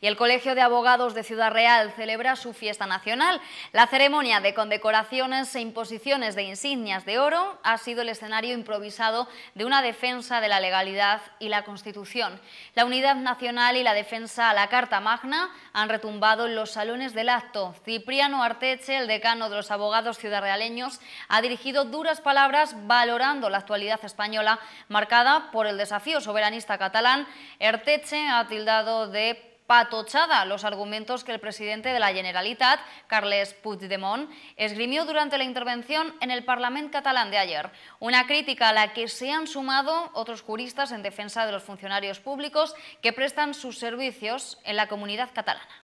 y el Colegio de Abogados de Ciudad Real celebra su fiesta nacional. La ceremonia de condecoraciones e imposiciones de insignias de oro ha sido el escenario improvisado de una defensa de la legalidad y la Constitución. La unidad nacional y la defensa a la Carta Magna han retumbado en los salones del acto. Cipriano Arteche, el decano de los abogados ciudadrealeños, ha dirigido duras palabras valorando la actualidad española marcada por el desafío soberanista catalán. Arteche ha tildado de patochada los argumentos que el presidente de la Generalitat, Carles Puigdemont, esgrimió durante la intervención en el Parlamento catalán de ayer. Una crítica a la que se han sumado otros juristas en defensa de los funcionarios públicos que prestan sus servicios en la comunidad catalana.